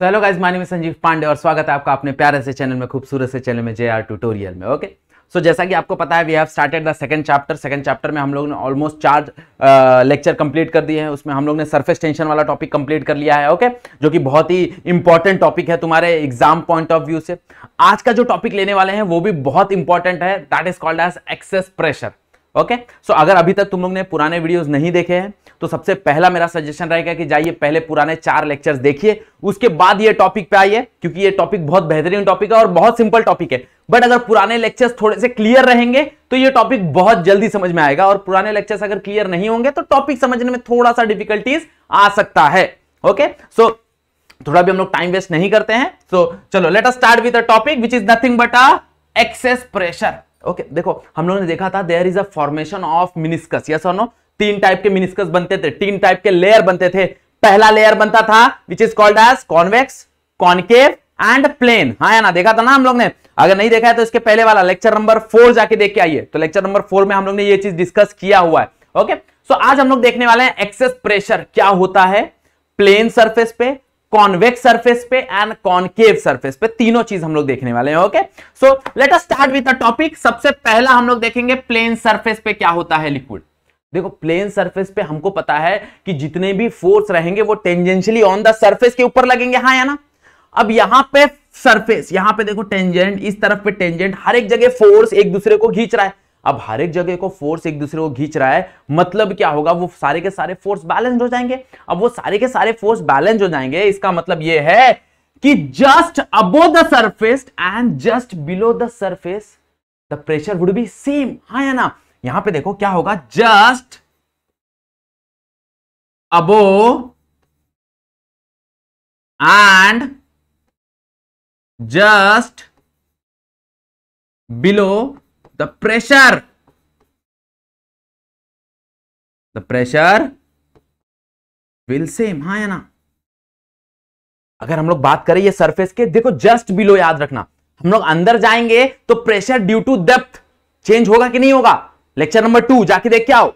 तो hello guys मानी में संजीव पांडे और स्वागत है आपका अपने प्यारे से चैनल में खूबसूरत से चैनल में जे आर ट्यूटोरियल में ओके सो so, जैसा कि आपको पता है we have started the second chapter second chapter में हम लोग ने ऑलमोस्ट चार लेक्चर कंप्लीट कर दिए हैं उसमें हम लोग ने सरफेस टेंशन वाला टॉपिक कंप्लीट कर लिया है ओके okay? जो कि बहुत ही इंपॉर्टेंट टॉपिक है तुम्हारे एग्जाम पॉइंट ऑफ व्यू से आज का जो टॉपिक लेने वाले हैं वो भी बहुत इंपॉर्टेंट है that is called as excess pressure okay so अगर अभी तक तुम लोग ने पुराने वीडियोज नहीं देखे हैं तो सबसे पहला मेरा सजेशन रहेगा कि जाइए पहले पुराने चार लेक्चर्स देखिए उसके बाद ये टॉपिक पे आइए क्योंकि ये टॉपिक बहुत बेहतरीन टॉपिक है और बहुत सिंपल टॉपिक है बट अगर पुराने लेक्चर्स थोड़े से क्लियर रहेंगे तो ये टॉपिक बहुत जल्दी समझ में आएगा और पुराने लेक्चर्स अगर क्लियर नहीं होंगे तो टॉपिक समझने में थोड़ा सा डिफिकल्टीज आ सकता है ओके सो so, थोड़ा भी हम लोग टाइम वेस्ट नहीं करते हैं सो so, चलो let us start with a topic which is nothing but a excess pressure okay देखो हम लोगों ने देखा था there is a formation of meniscus yes और नो तीन टाइप के मिनिस्कस बनते थे तीन टाइप के लेयर बनते थे पहला लेयर बनता था which is called as convex concave and plane हाँ या ना देखा था ना हम लोग ने अगर नहीं देखा है तो इसके पहले वाला लेक्चर नंबर फोर जाके देख के आइए तो लेक्चर नंबर फोर में हम लोग ने ये चीज डिस्कस किया हुआ है ओके सो so, आज हम लोग देखने वाले हैं एक्सेस प्रेशर क्या होता है प्लेन सरफेस पे कॉन्वेक्स सरफेस पे एंड कॉन्केव सरफेस पे तीनों चीज हम लोग देखने वाले हैं okay so let us start with the topic सबसे पहला हम लोग देखेंगे प्लेन सरफेस पे क्या होता है लिक्विड देखो प्लेन सरफेस पे हमको पता है कि जितने भी फोर्स रहेंगे वो टेंजेंशियली ऑन द सरफेस के ऊपर लगेंगे हाँ या ना अब यहां पे सरफेस यहां पे देखो टेंजेंट इस तरफ पे टेंजेंट हर एक जगह फोर्स एक दूसरे को खींच रहा है अब हर एक जगह को फोर्स एक दूसरे को खींच रहा है मतलब क्या होगा वो सारे के सारे फोर्स बैलेंस हो जाएंगे अब वो सारे के सारे फोर्स बैलेंस हो जाएंगे इसका मतलब ये है कि just above the surface and just below the surface the pressure would be same हाँ या ना यहां पे देखो क्या होगा just above and just below the pressure the pressure will same हा या ना अगर हम लोग बात करें ये सरफेस के देखो जस्ट बिलो याद रखना हम लोग अंदर जाएंगे तो pressure due to depth change होगा कि नहीं होगा लेक्चर नंबर टू जाके देख के आओ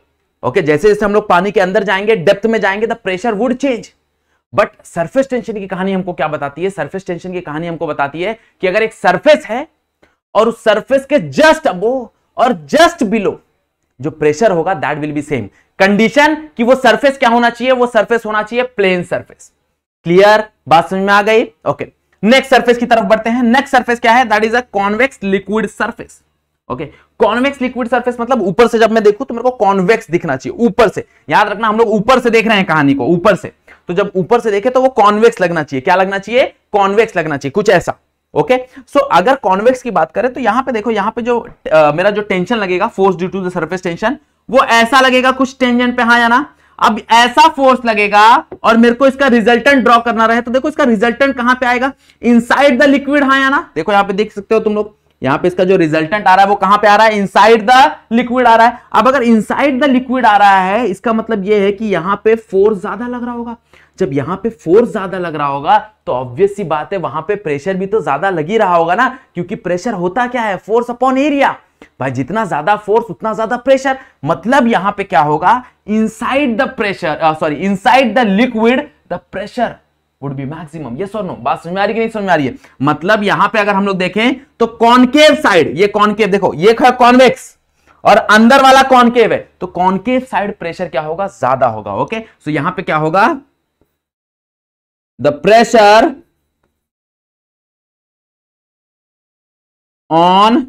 ओके जैसे जैसे हम लोग पानी के अंदर जाएंगे डेप्थ में जाएंगे the pressure would change but surface tension की कहानी हमको क्या बताती है सरफेस टेंशन की कहानी हमको बताती है कि अगर एक सरफेस है और उस सरफेस के जस्ट अबो और जस्ट बिलो जो प्रेशर होगा that will be same condition कि वो सरफेस क्या होना चाहिए वो सरफेस होना चाहिए प्लेन सरफेस क्लियर बात समझ में आ गई ओके नेक्स्ट सरफेस की तरफ बढ़ते हैं नेक्स्ट सरफेस क्या है that is a convex liquid surface okay convex liquid surface मतलब ऊपर से जब मैं देखू तो मेरे को कॉन्वेक्स दिखना चाहिए ऊपर से याद रखना हम लोग ऊपर से देख रहे हैं कहानी को ऊपर से तो जब ऊपर से देखे तो वो कॉन्वेक्स लगना चाहिए क्या लगना चाहिए कॉन्वेक्स लगना चाहिए कुछ ऐसा ओके okay? सो so, अगर कॉन्वेक्स की बात करें तो यहां पे देखो यहां पे जो आ, मेरा जो टेंशन लगेगा force due to the surface tension वो ऐसा लगेगा कुछ टेंजेंट पे हाँ या ना अब ऐसा फोर्स लगेगा और मेरे को इसका रिजल्टेंट ड्रॉ करना रहे तो देखो इसका रिजल्टेंट कहां पे आएगा इनसाइड द लिक्विड हाँ या ना देखो यहां पे देख सकते हो तुम लोग यहां पे इसका जो रिजल्टेंट आ रहा है वो कहां पे आ रहा है इनसाइड द लिक्विड आ रहा है अब अगर इनसाइड द लिक्विड आ रहा है इसका मतलब ये है कि यहां पे फोर्स ज्यादा लग रहा होगा जब यहाँ पे फोर्स ज्यादा लग रहा होगा तो ऑब्वियस सी बात है वहां पे प्रेशर भी तो ज्यादा लग ही रहा होगा ना क्योंकि प्रेशर होता क्या है फोर्स अपॉन एरिया भाई जितना ज्यादा फोर्स उतना ज्यादा प्रेशर मतलब यहां पे क्या होगा inside the pressure sorry inside the liquid the pressure would be maximum ये और बात समझ में आ रही कि नहीं समझ में आ रही है मतलब यहां पे अगर हम लोग देखें तो कॉनकेव साइड ये कॉनकेव देखो ये कॉन्वेक्स और अंदर वाला कॉनकेव है तो कॉनकेव साइड प्रेशर क्या होगा ज्यादा होगा ओके सो यहां पे क्या होगा the pressure on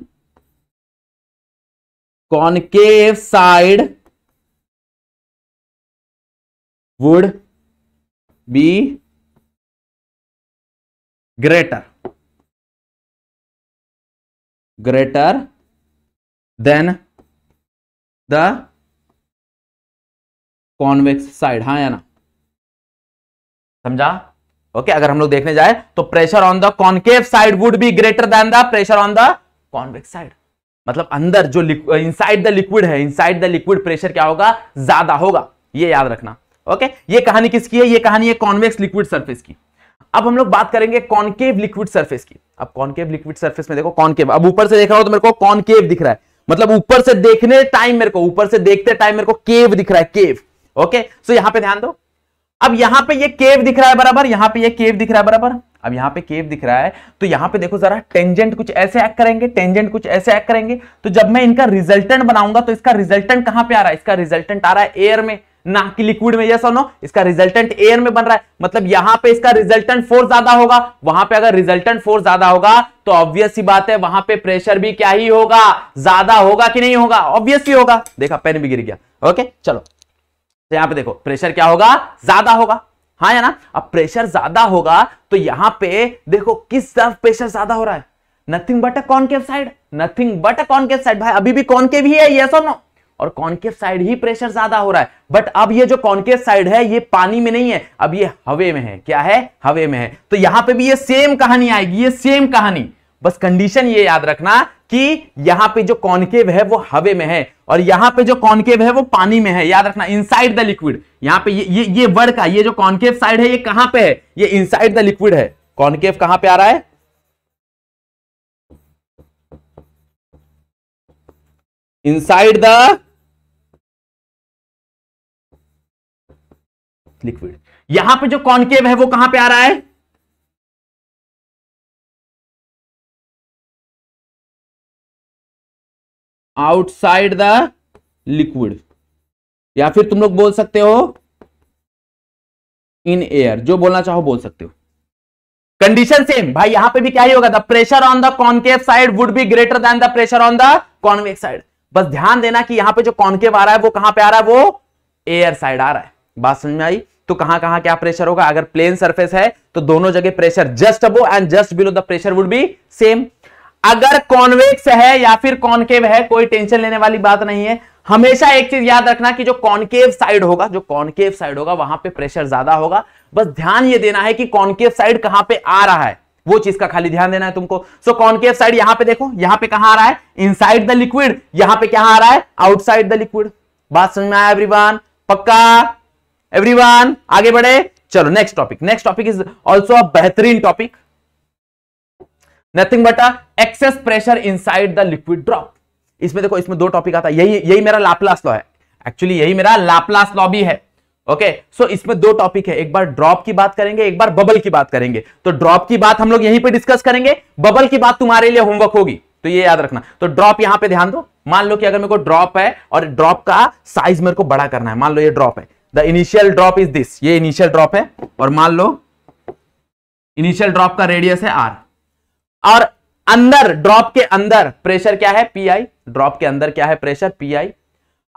concave side would be greater greater than the convex side हाँ या ना समझा ओके okay, अगर हम लोग देखने जाए तो pressure on the concave side would be greater than the pressure on the convex side मतलब अंदर जो इन साइड द लिक्विड है inside the liquid pressure क्या होगा ज्यादा होगा ये याद रखना ओके okay? ये कहानी किसकी है ये कहानी है कॉन्वेक्स लिक्विड सरफेस की अब हम लोग बात करेंगे कॉनकेव लिक्विड सर्फेस की अब कॉनकेव लिक्विड सर्फेस में देखो कॉनकेव अब ऊपर से देख रहा हो तो मेरे को कॉनकेव दिख रहा है मतलब ऊपर से देखने टाइम मेरे को ऊपर से देखते टाइम मेरे को केव दिख रहा है केव ओके सो यहां पे ध्यान दो अब यहां पे ये केव दिख रहा है बराबर यहां पे ये केव दिख रहा है बराबर अब यहां पे केव दिख रहा है तो यहां पे देखो जरा टेंजेंट कुछ ऐसे एक करेंगे टेंजेंट कुछ ऐसे एक करेंगे तो जब मैं इनका रिजल्टेंट बनाऊंगा तो इसका रिजल्टेंट कहां पे आ रहा है इसका रिजल्टेंट आ रहा है एयर में ना कि लिक्विड में यस और नो इसका रिजल्टेंट एयर में बन रहा है मतलब यहां पे इसका रिजल्टेंट फोर्स ज्यादा होगा वहां पे अगर रिजल्टेंट फोर्स ज्यादा होगा तो ऑब्वियस ही बात है वहां पे प्रेशर भी क्या ही होगा ज्यादा होगा कि नहीं होगा ऑब्वियसली होगा देखा पेन भी गिर गया ओके चलो तो यहां पर देखो प्रेशर क्या होगा ज्यादा होगा हाँ या ना अब प्रेशर ज्यादा होगा तो यहां पे देखो किस तरफ प्रेशर ज्यादा हो रहा है nothing but a concave side nothing but a concave side भाई अभी भी कॉनकेव ही है यस और नो और कॉन्केव साइड ही प्रेशर ज्यादा हो रहा है बट अब ये जो कॉन्केव साइड है ये पानी में नहीं है अब ये हवे में है क्या है हवे में है तो यहां पे भी ये सेम कहानी आएगी ये सेम कहानी बस कंडीशन ये याद रखना कि यहां पे जो कॉन्केव है वो हवे में है और यहां पे जो कॉन्केव है वो पानी में है याद रखना इनसाइड द लिक्विड यहां पे ये ये ये वर्ड का ये जो कॉन्केव साइड है ये कहां पे है ये इनसाइड द लिक्विड है कॉन्केव कहां पे आ रहा है इनसाइड द लिक्विड यहां पे जो कॉन्केव है वो कहां पे आ रहा है आउटसाइड द लिक्विड या फिर तुम लोग बोल सकते हो इन एयर जो बोलना चाहो बोल सकते हो कंडीशन सेम भाई यहां पे भी क्या ही होगा the pressure on the concave side would be greater than the pressure on the convex side बस ध्यान देना कि यहां पे जो कॉन्केव आ रहा है वो कहां पे आ रहा है वो एयर साइड आ रहा है बात समझ में आई तो कहां कहां क्या प्रेशर होगा अगर प्लेन सरफेस है तो दोनों जगह pressure just above and just below the pressure would be same अगर कॉन्वेक्स है या फिर कॉनकेव है कोई टेंशन लेने वाली बात नहीं है हमेशा एक चीज याद रखना कि जो कॉनकेव साइड होगा जो कॉनकेव साइड होगा वहां पे प्रेशर ज्यादा होगा बस ध्यान ये देना है कि कॉन्केव साइड कहां पे आ रहा है वो चीज का खाली ध्यान देना है तुमको सो कॉन्केव साइड यहां पे देखो यहां पे कहां आ रहा है इनसाइड द लिक्विड यहां पे क्या आ रहा है आउटसाइड द लिक्विड बात समझ में आया एवरीवन पक्का एवरीवन आगे बढ़े चलो next topic next topic is also a बेहतरीन topic nothing but a excess pressure side the liquid drop इसमें देखो इसमें दो टॉपिक आता है यही यही मेरा लाप्लास लॉ है एक्चुअली यही मेरा लाप्लास लॉ भी है ओके okay, सो so इसमें दो टॉपिक है एक बार ड्रॉप की बात करेंगे एक बार बबल की बात करेंगे तो ड्रॉप की बात हम लोग यहीं पे डिस्कस करेंगे बबल की बात तुम्हारे लिए होमवर्क होगी तो ये याद रखना तो ड्रॉप यहां पे ध्यान दो मान लो कि अगर मेरे को ड्रॉप है और ड्रॉप का साइज मेरे को बड़ा करना है मान लो ये ड्रॉप है the initial drop is this ये इनिशियल ड्रॉप है और मान लो इनिशियल ड्रॉप का रेडियस है आर और अंदर ड्रॉप के अंदर प्रेशर क्या है पी आई ड्रॉप के अंदर क्या है प्रेशर पी आई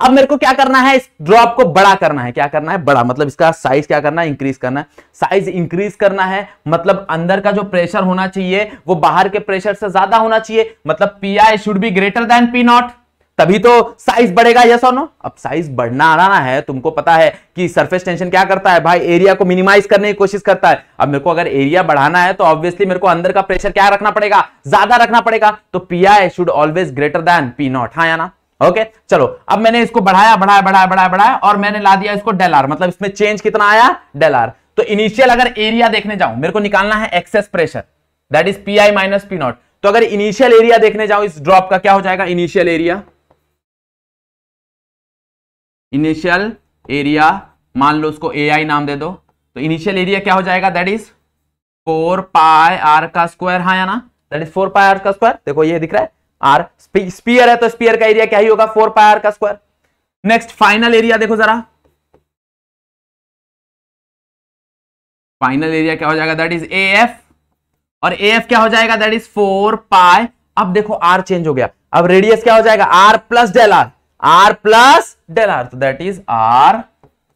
अब मेरे को क्या करना है इस ड्रॉप को बड़ा करना है क्या करना है बड़ा मतलब इसका साइज क्या करना है इंक्रीज करना है साइज इंक्रीज करना है मतलब अंदर का जो प्रेशर होना चाहिए वो बाहर के प्रेशर से ज्यादा होना चाहिए मतलब P I should be greater than P not तभी तो साइज बढ़ेगा यस और नो अब साइज बढ़ना आ रहा है तुमको पता है कि सरफेस टेंशन क्या करता है भाई एरिया को मिनिमाइज करने की कोशिश करता है अब मेरे को अगर एरिया बढ़ाना है तो ऑब्वियसली मेरे को अंदर का प्रेशर क्या रखना पड़ेगा ज्यादा रखना पड़ेगा तो P I should always greater than P not हाँ ना ओके okay, चलो अब मैंने इसको बढ़ाया बढ़ाया बढ़ाया बढ़ाया बढ़ाया और मैंने ला दिया इसको डेल आर मतलब इसमें चेंज कितना आया डेल आर तो इनिशियल अगर एरिया देखने जाऊं मेरे को निकालना है excess pressure that is P I minus P not तो अगर इनिशियल एरिया देखने जाऊं इस ड्रॉप का क्या हो जाएगा इनिशियल एरिया इनिशियल एरिया मान लो उसको ए आई नाम दे दो तो इनिशियल एरिया क्या हो जाएगा that is four pi R का स्क्वायर हाँ या ना that is four pi R का स्क्वायर देखो ये दिख रहा है आर स्पीयर है तो स्पीयर का एरिया क्या ही होगा फोर पाई आर का स्क्वायर नेक्स्ट फाइनल एरिया देखो जरा फाइनल एरिया क्या हो जाएगा दैट इज ए एफ और ए एफ क्या हो जाएगा दैट इज फोर पाई अब देखो आर चेंज हो गया अब रेडियस क्या हो जाएगा R plus del R R plus del R तो that is R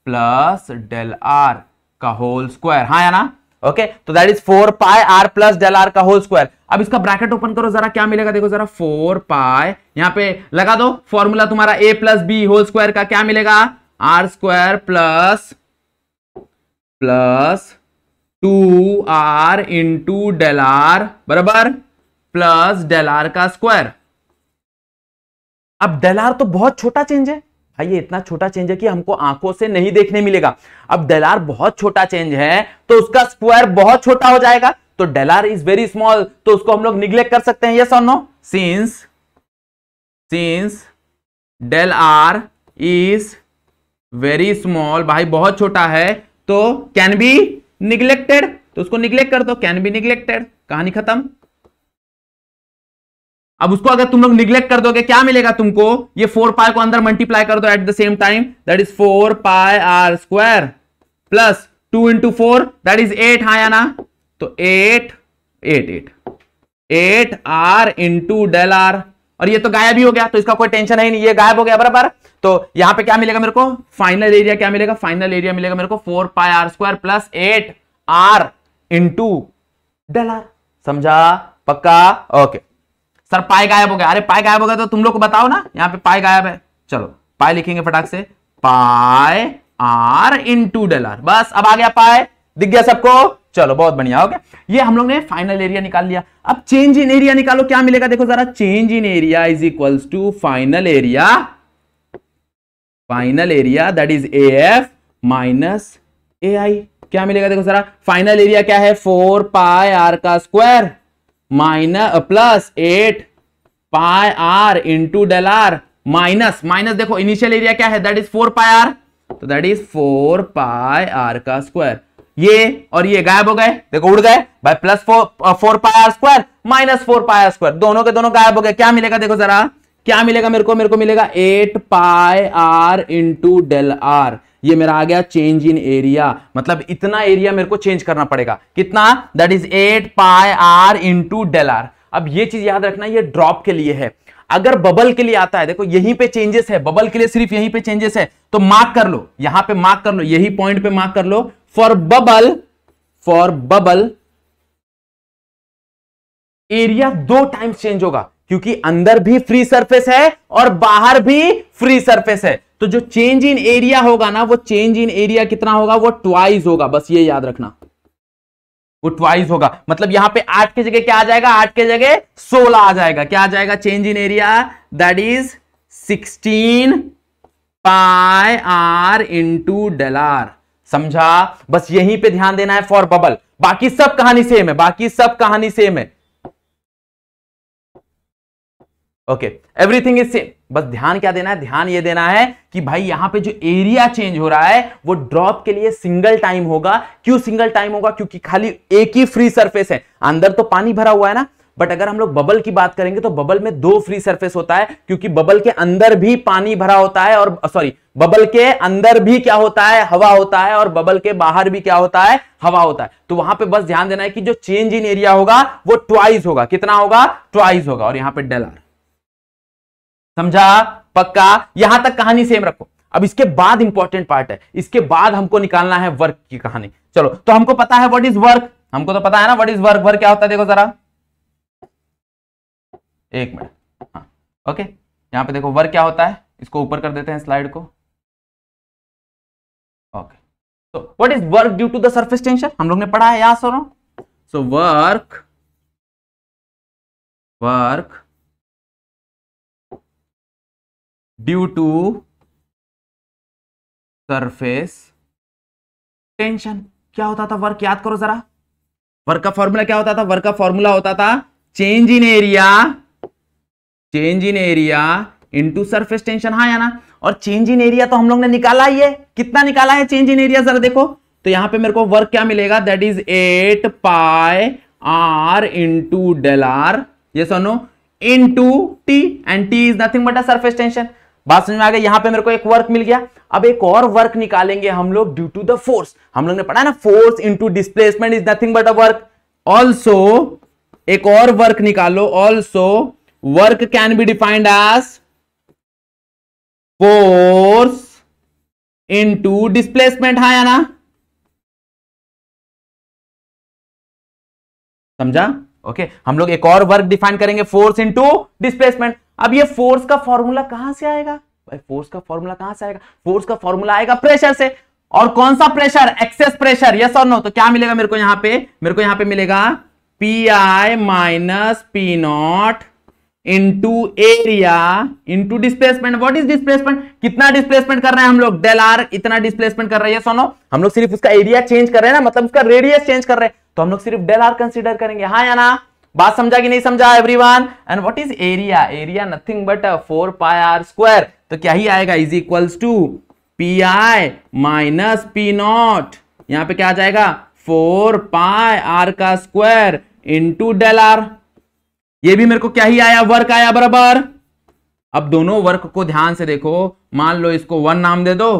plus del R का होल स्क्वायर हाँ या ना ओके तो that is four pi R plus del R का होल स्क्वायर अब इसका ब्रैकेट ओपन करो जरा क्या मिलेगा देखो जरा फोर पाई यहां पे लगा दो फॉर्मूला तुम्हारा A plus B whole square का क्या मिलेगा R square plus plus two R into del R बराबर प्लस डेल आर का स्क्वायर अब डेलार तो बहुत छोटा चेंज है भाई ये इतना छोटा चेंज है कि हमको आंखों से नहीं देखने मिलेगा अब डेलार बहुत छोटा चेंज है तो उसका स्क्वायर बहुत छोटा हो जाएगा तो डेलार इज वेरी स्मॉल तो उसको हम लोग निग्लेक्ट कर सकते हैं यस और no since since del R is very small भाई बहुत छोटा है तो कैन बी निग्लेक्टेड तो उसको निग्लेक्ट कर दो कैन बी निग्लेक्टेड कहानी खत्म अब उसको अगर तुम लोग निग्लेक्ट कर दोगे क्या मिलेगा तुमको ये फोर पाई को अंदर मल्टीप्लाई कर दो at the same time that is four pi R square plus two into four that is eight हाँ या ना तो eight eight eight eight R into del R और ये तो गायब ही हो गया तो इसका कोई टेंशन है नहीं ये गायब हो गया बराबर तो यहां पे क्या मिलेगा मेरे को फाइनल एरिया क्या मिलेगा फाइनल एरिया मिलेगा मेरे को four pi R square plus eight R into del R समझा पक्का ओके सर पाए गायब हो गया अरे पाए गायब हो गया तो तुम लोग को बताओ ना यहाँ पे पाए गायब है चलो पाए लिखेंगे फटाक से पाए आर इन टू बस अब आ गया पाए दिख गया सबको चलो बहुत बढ़िया ओके ये हम लोग ने फाइनल एरिया निकाल लिया अब चेंज इन एरिया निकालो क्या मिलेगा देखो जरा change in area is equals to final area final area that is A F minus A I क्या मिलेगा देखो जरा फाइनल एरिया क्या है फोर पाए आर का square minus plus eight pi R into del R minus minus देखो initial area क्या है that is four pi R तो that is four pi R का स्क्वायर ये और ये गायब हो गए देखो उड़ गए भाई plus four four pi R square minus four pi R square दोनों के दोनों गायब हो गए क्या मिलेगा देखो जरा क्या मिलेगा मेरे को मेरे को मिलेगा eight pi R into del R ये मेरा आ गया चेंज इन एरिया मतलब इतना एरिया मेरे को चेंज करना पड़ेगा कितना that is eight pi R into del R अब ये चीज याद रखना ये ड्रॉप के लिए है अगर बबल के लिए आता है देखो यहीं पे चेंजेस है बबल के लिए सिर्फ यहीं पे चेंजेस है तो मार्क कर लो यहां पे मार्क कर लो यही पॉइंट पे मार्क कर लो for bubble for bubble area दो टाइम्स चेंज होगा क्योंकि अंदर भी फ्री सरफेस है और बाहर भी फ्री सरफेस है तो जो चेंज इन एरिया होगा ना वो चेंज इन एरिया कितना होगा वो ट्वाइस होगा बस ये याद रखना वो ट्वाइस होगा मतलब यहां पे आठ की जगह क्या आ जाएगा आठ की जगह सोलह आ जाएगा क्या आ जाएगा change in area that is sixteen pi R into R समझा बस यहीं पे ध्यान देना है फॉर बबल बाकी सब कहानी सेम है बाकी सब कहानी सेम है ओके एवरीथिंग इज सेम बस ध्यान क्या देना है ध्यान ये देना है कि भाई यहाँ पे जो एरिया चेंज हो रहा है वो ड्रॉप के लिए सिंगल टाइम होगा क्यों सिंगल टाइम होगा क्योंकि खाली एक ही फ्री सरफेस है अंदर तो पानी भरा हुआ है ना बट अगर हम लोग बबल की बात करेंगे तो बबल में दो फ्री सरफेस होता है क्योंकि बबल के अंदर भी पानी भरा होता है और सॉरी बबल के अंदर भी क्या होता है हवा होता है और बबल के बाहर भी क्या होता है हवा होता है तो वहां पे बस ध्यान देना है कि जो चेंज इन एरिया होगा वो ट्वाइस होगा कितना होगा ट्वाइस होगा और यहाँ पे डेलर आर समझा पक्का यहां तक कहानी सेम रखो अब इसके बाद इंपॉर्टेंट पार्ट है इसके बाद हमको निकालना है वर्क की कहानी चलो तो हमको पता है व्हाट इज वर्क हमको तो पता है ना व्हाट इज वर्क वर्क क्या होता है देखो जरा एक मिनट हाँ ओके यहां पे देखो वर्क क्या होता है इसको ऊपर कर देते हैं स्लाइड को ओके तो what is work due to the surface tension हम लोग ने पढ़ा है यहां so work work due to surface tension क्या होता था वर्क याद करो जरा वर्क का फॉर्मूला क्या होता था वर्क का फॉर्मूला होता था change in area change in area into surface tension हाँ या ना और चेंज इन एरिया तो हम लोग ने निकाला ही है कितना निकाला है चेंज इन एरिया जरा देखो तो यहां पे मेरे को वर्क क्या मिलेगा that is eight pi R into del R ये into T and T is nothing but a surface tension बात समझ में आ गई यहां पे मेरे को एक वर्क मिल गया अब एक और वर्क निकालेंगे हम लोग ड्यू टू द फोर्स हम लोग ने पढ़ा ना force into displacement is nothing but a work also एक और वर्क निकालो also work can be defined as force into displacement हा या ना समझा ओके okay. हम लोग एक और वर्क डिफाइन करेंगे फोर्स इंटू डिस्प्लेसमेंट अब ये फोर्स का फॉर्मूला कहां से आएगा भाई फोर्स का फॉर्मूला कहां से आएगा फोर्स का फॉर्मूला आएगा प्रेशर से और कौन सा प्रेशर एक्सेस प्रेशर यस और नो तो क्या मिलेगा मेरे को यहां पे मेरे को यहां पे मिलेगा P I minus P naught into area into displacement what is displacement कितना डिस्प्लेसमेंट कर रहे हैं हम लोग डेल आर इतना डिस्प्लेसमेंट कर रहे हैं सोनो हम लोग सिर्फ उसका एरिया चेंज कर रहे हैं ना मतलब उसका रेडियस चेंज कर रहे हैं तो हम लोग सिर्फ डेल आर कंसिडर करेंगे हाँ या ना बात समझा कि नहीं समझा everyone and what is area area nothing but four pi R square तो क्या ही आएगा is equals to P I minus P naught यहां पे क्या आ जाएगा फोर पाई आर का स्क्वायर इंटू डेल आर ये भी मेरे को क्या ही आया वर्क आया बराबर अब दोनों वर्क को ध्यान से देखो मान लो इसको वन नाम दे दो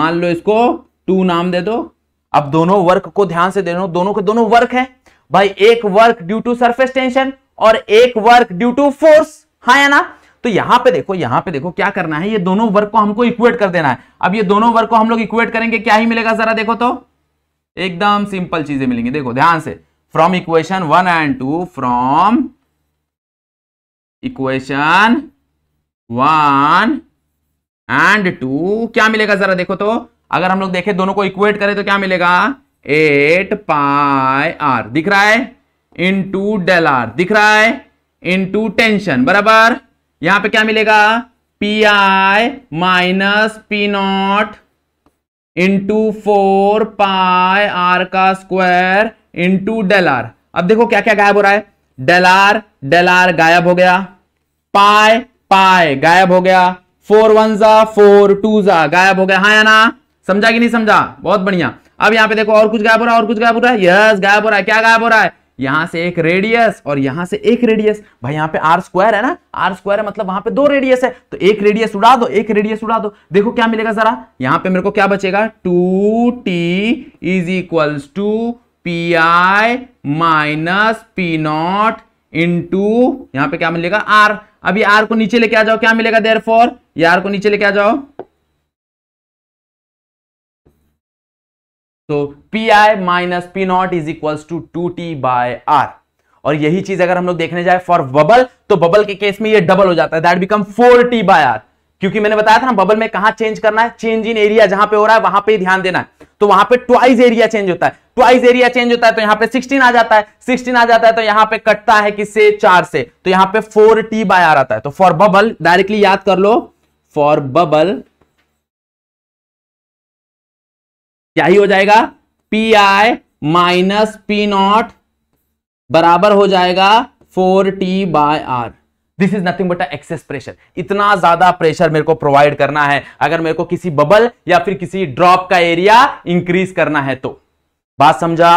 मान लो इसको टू नाम दे दो अब दोनों वर्क को ध्यान से दे दो दोनों के दोनों वर्क है भाई एक work due to surface tension और एक वर्क ड्यू टू फोर्स हाँ या ना तो यहां पे देखो यहां पे देखो क्या करना है ये दोनों वर्क को हमको इक्वेट कर देना है अब ये दोनों वर्क को हम लोग इक्वेट करेंगे क्या ही मिलेगा जरा देखो तो एकदम सिंपल चीजें मिलेंगी देखो ध्यान से from equation one and two from equation one and two क्या मिलेगा जरा देखो तो अगर हम लोग देखें दोनों को इक्वेट करें तो क्या मिलेगा एट पाई आर दिख रहा है इन टू डेल आर दिख रहा है इन टू टेंशन बराबर यहां पे क्या मिलेगा P I minus P naught into four pi R का स्क्वायर इंटू डेल आर अब देखो क्या क्या गायब हो रहा है डेल आर डेल आर गायब हो गया पाए पाए गायब हो गया फोर वन जा फोर टू जा गायब हो गया हाँ या ना समझा कि नहीं समझा बहुत बढ़िया अब यहाँ पे देखो और कुछ गायब हो रहा है और कुछ गायब हो रहा है यस गायब हो रहा है क्या गायब हो रहा है यहां से एक रेडियस और यहां से एक रेडियस भाई यहाँ पे आर स्क्वायर है ना आर स्क्वायर है मतलब वहां पे दो रेडियस है तो एक रेडियस उड़ा दो एक रेडियस उड़ा दो देखो क्या मिलेगा जरा यहाँ पे मेरे को क्या बचेगा two T is equals to P I minus P naught into यहाँ पे क्या मिलेगा आर अभी आर को नीचे लेके आ जाओ क्या मिलेगा देर फोर ये आर को नीचे लेके आ जाओ तो P I minus P naught is equal to two T by R और यही चीज अगर हम लोग देखने जाए फॉर बबल तो बबल के केस में ये डबल हो जाता है that become four T by R क्योंकि मैंने बताया था ना बबल में कहा चेंज करना है चेंज इन एरिया जहां पे हो रहा है वहां पे ध्यान देना है तो वहां पे ट्वाइस एरिया चेंज होता है ट्वाइस एरिया चेंज होता है तो यहां पे 16 आ जाता है 16 आ जाता है तो यहां पे कटता है किससे चार से तो यहां पे फोर टी बाय आर आता है तो फॉर बबल डायरेक्टली याद कर लो फॉर बबल क्या ही हो जाएगा P I minus P naught बराबर हो जाएगा four T by R this is nothing but excess pressure इतना ज्यादा प्रेशर मेरे को प्रोवाइड करना है अगर मेरे को किसी बबल या फिर किसी ड्रॉप का एरिया इंक्रीज करना है तो बात समझा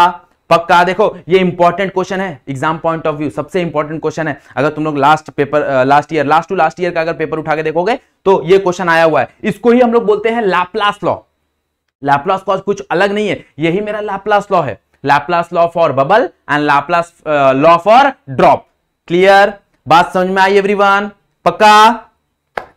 पक्का देखो ये इंपॉर्टेंट क्वेश्चन है एग्जाम पॉइंट ऑफ व्यू सबसे इंपॉर्टेंट क्वेश्चन है अगर तुम लोग last paper last year last two last year का अगर पेपर उठा के देखोगे तो ये क्वेश्चन आया हुआ है इसको ही हम लोग बोलते हैं लाप्लास लॉ लैपलास कॉज कुछ अलग नहीं है यही मेरा लैपलास लॉ है Laplace law for bubble and Laplace law for drop clear बात समझ में आई एवरीवन पक्का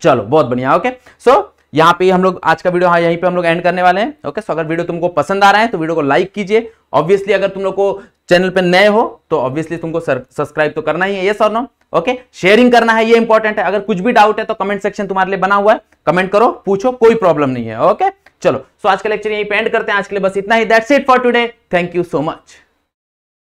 चलो बहुत बढ़िया ओके सो यहाँ पे हम लोग आज का वीडियो हाँ यहीं पे हम लोग एंड करने वाले हैं ओके सो अगर वीडियो तुमको पसंद आ रहा है तो वीडियो को लाइक कीजिए ऑब्वियसली अगर तुम लोग को चैनल पे नए हो तो ऑब्वियसली तुमको सब्सक्राइब तो करना ही है ये सर नो ओके शेयरिंग करना है ये इंपॉर्टेंट है अगर कुछ भी डाउट है तो कमेंट सेक्शन तुम्हारे लिए बना हुआ है कमेंट करो पूछो कोई प्रॉब्लम नहीं है ओके चलो सो आज का लेक्चर यहीं पेंड करते हैं आज के लिए बस इतना ही that's it for today thank you so much